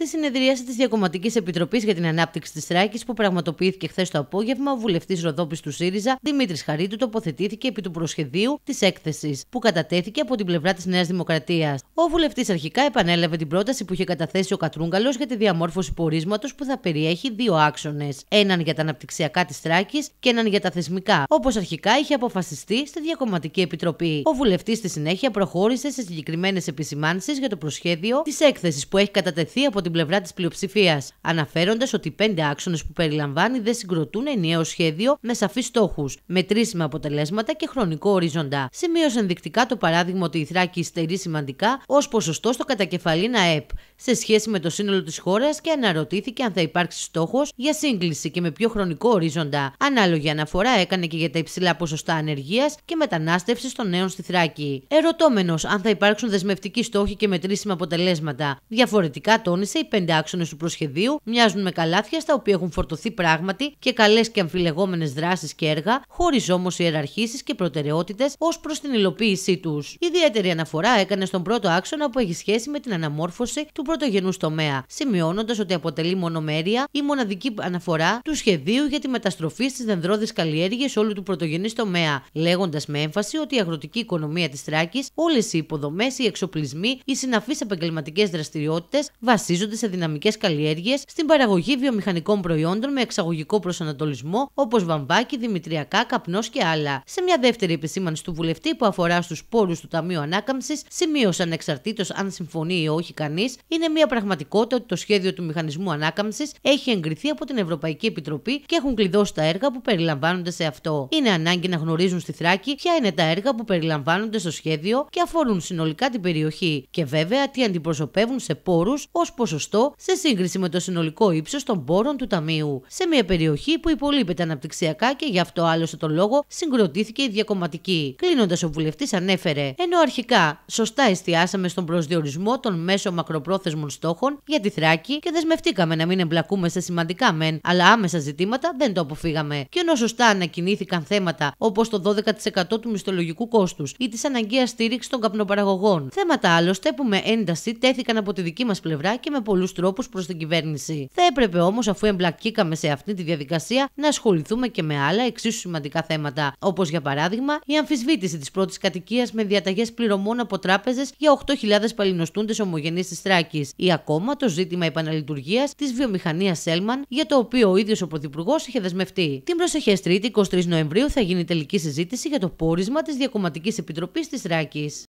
Στη συνεδρίαση της Διακομματικής Επιτροπής για την Ανάπτυξη της Τράκη, που πραγματοποιήθηκε χθες το απόγευμα, ο βουλευτής Ροδόπης του ΣΥΡΙΖΑ, Δημήτρης Χαρίτου, τοποθετήθηκε επί του προσχεδίου της έκθεσης που κατατέθηκε από την πλευρά της Νέας Δημοκρατίας. Ο βουλευτής αρχικά επανέλαβε την πρόταση που είχε καταθέσει ο Κατρούγκαλος για τη διαμόρφωση πορίσματος που θα περιέχει δύο άξονες. Έναν για τα αναπτυξιακά της τράκης και έναν για τα θεσμικά, όπως αρχικά είχε αποφασιστεί στη Διακομματική Επιτροπή. Ο βουλευτής στη συνέχεια προχώρησε σε συγκεκριμένες επισημάνσεις για το προσχέδιο της έκθεσης που έχει κατατεθεί από την πλευρά της πλειοψηφίας, αναφέροντας ότι οι πέντε άξονες που περιλαμβάνει δεν συγκροτούν ενιαίο σχέδιο με σαφείς στόχους, μετρήσιμα αποτελέσματα και χρονικό ορίζοντα. Σημείωσε ενδεικτικά το παράδειγμα ότι η Θράκη υστερεί σημαντικά ως ποσοστό στο κατακεφαλήν ΑΕΠ σε σχέση με το σύνολο της χώρας... και αναρωτήθηκε αν θα υπάρξει στόχος... για σύγκληση και με πιο χρονικό ορίζοντα. Ανάλογη αναφορά έκανε και για τα υψηλά ποσοστά ανεργίας και μετανάστευσης των νέων στη Θράκη. Ερωτώμενος αν θα υπάρξουν δεσμευτικοί στόχοι και μετρήσιμα αποτελέσματα. Διαφορετικά τόνισε οι πέντε άξονε του προσχεδίου μοιάζουν με καλάθια στα οποία έχουν φορτωθεί πράγματι και καλές και αμφιλεγόμενες δράσεις και έργα, χωρίς όμως ιεραρχήσεις και προτεραιότητες ως προς την υλοποίησή τους. Ιδιαίτερη αναφορά έκανε στον πρώτο άξονα που έχει σχέση με την αναμόρφωση του πρωτογενού τομέα, σημειώνοντας ότι αποτελεί μονομέρεια ή μοναδική αναφορά του σχεδίου για τη μεταστροφή στις δενδρόδε καλλιέργειες όλου του πρωτογενής τομέα, λέγοντας με έμφαση ότι η αγροτική οικονομία της Τράκης, όλες οι υποδομές, οι εξοπλισμοί, οι συναφείς επαγγελματικές δραστηριότητες βασίζονται σε δυναμικές καλλιέργειες στην παραγωγή βιομηχανικών προϊόντων με εξαγωγικό προσανατολισμό όπως βαμβάκι, δημητριακά, καπνός και άλλα. Σε μια δεύτερη επισήμανση του βουλευτή που αφορά στους πόρους του Ταμείου Ανάκαμψης, σημείωσαν εξ ανεξαρτήτως αν συμφωνεί ή όχι κανείς, είναι μια πραγματικότητα ότι το σχέδιο του μηχανισμού ανάκαμψης έχει εγκριθεί από την Ευρωπαϊκή Επιτροπή και έχουν κλειδώσει τα έργα που περιλαμβάνονται σε αυτό. Είναι ανάγκη να γνωρίζουν στη Θράκη ποια είναι τα έργα που περιλαμβάνονται στο σχέδιο και αφορούν συνολικά την περιοχή και βέβαια τι αντιπροσωπεύουν σε πόρους ως ποσοστό σε σύγκριση με το συνολικό ύψος των πόρων του Ταμείου. Σε μια περιοχή που υπολείπεται αναπτυξιακά και γι' αυτό άλλωστε τον λόγο συγκροτήθηκε η διακομματική. Κλείνοντας, ο βουλευτής ανέφερε, ενώ αρχικά σωστά εστιάσαμε φτάσαμε στον προσδιορισμό των μέσων μακροπρόθεσμων στόχων για τη Θράκη και δεσμευτήκαμε να μην εμπλακούμε σε σημαντικά μεν, αλλά άμεσα ζητήματα δεν το αποφύγαμε. Και ενώ σωστά ανακοινήθηκαν θέματα όπως το 12% του μισθολογικού κόστους ή της αναγκαίας στήριξης των καπνοπαραγωγών, θέματα άλλωστε που με ένταση τέθηκαν από τη δική μας πλευρά και με πολλούς τρόπους προς την κυβέρνηση. Θα έπρεπε όμως, αφού εμπλακήκαμε σε αυτή τη διαδικασία, να ασχοληθούμε και με άλλα εξίσου σημαντικά θέματα, όπως για παράδειγμα η αμφισβήτηση της πρώτης κατοικίας με διαταγές πληρωμών από τράπεζες για 8.000 παλινοστούντες ομογενείς της Θράκης ή ακόμα το ζήτημα επαναλειτουργίας της βιομηχανίας Σέλμαν, για το οποίο ο ίδιος ο Πρωθυπουργός είχε δεσμευτεί. Την προσεχές Τρίτη, 23 Νοεμβρίου, θα γίνει τελική συζήτηση για το πόρισμα της Διακομματικής Επιτροπής της Θράκης.